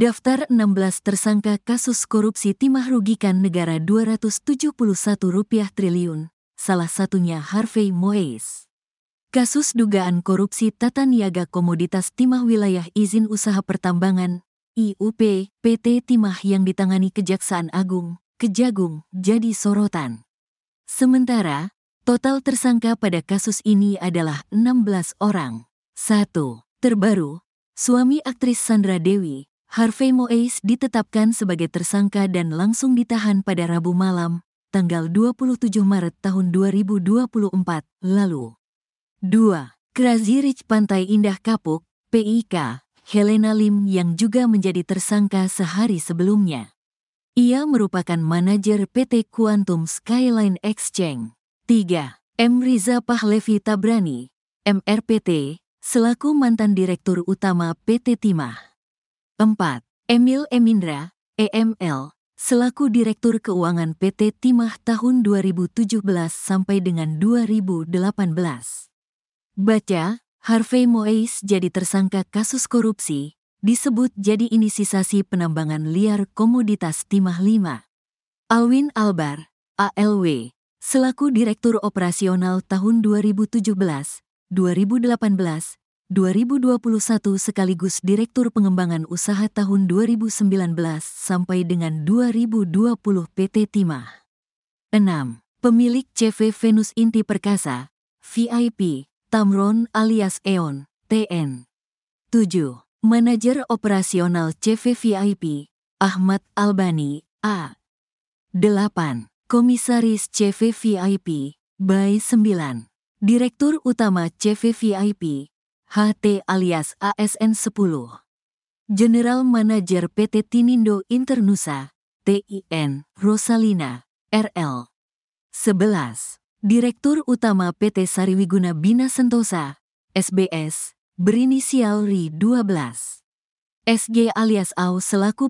Daftar 16 tersangka kasus korupsi timah rugikan negara Rp271 triliun, salah satunya Harvey Moes. Kasus dugaan korupsi tata niaga komoditas timah wilayah izin usaha pertambangan, IUP, PT Timah yang ditangani Kejaksaan Agung, Kejagung, jadi sorotan. Sementara, total tersangka pada kasus ini adalah 16 orang. 1. Terbaru, suami aktris Sandra Dewi, Harvey Moise ditetapkan sebagai tersangka dan langsung ditahan pada Rabu malam, tanggal 27 Maret tahun 2024 lalu. 2. Krazirich Pantai Indah Kapuk, PIK, Helena Lim yang juga menjadi tersangka sehari sebelumnya. Ia merupakan manajer PT Quantum Skyline Exchange. 3. M. Riza Pahlevi Tabrani, MRPT, selaku mantan Direktur Utama PT Timah. 4. Emil Emindra, EML, selaku Direktur Keuangan PT Timah tahun 2017 sampai dengan 2018. Baca, Harvey Moeis jadi tersangka kasus korupsi, disebut jadi inisiasi penambangan liar komoditas Timah 5. Alwin Albar, ALW, selaku Direktur Operasional tahun 2017, 2018, 2021 sekaligus Direktur Pengembangan Usaha tahun 2019 sampai dengan 2020 PT Timah. 6. Pemilik CV Venus Inti Perkasa, VIP, Tamron alias Eon, TN. 7. Manajer Operasional CV VIP, Ahmad Albani, A. 8. Komisaris CV VIP, Bay 9. Direktur Utama CV VIP, HT alias ASN 10. General Manager PT Tinindo Internusa, TIN, Rosalina, RL. 11. Direktur Utama PT Sariwiguna Bina Sentosa, SBS, berinisial RI 12. SG alias AU selaku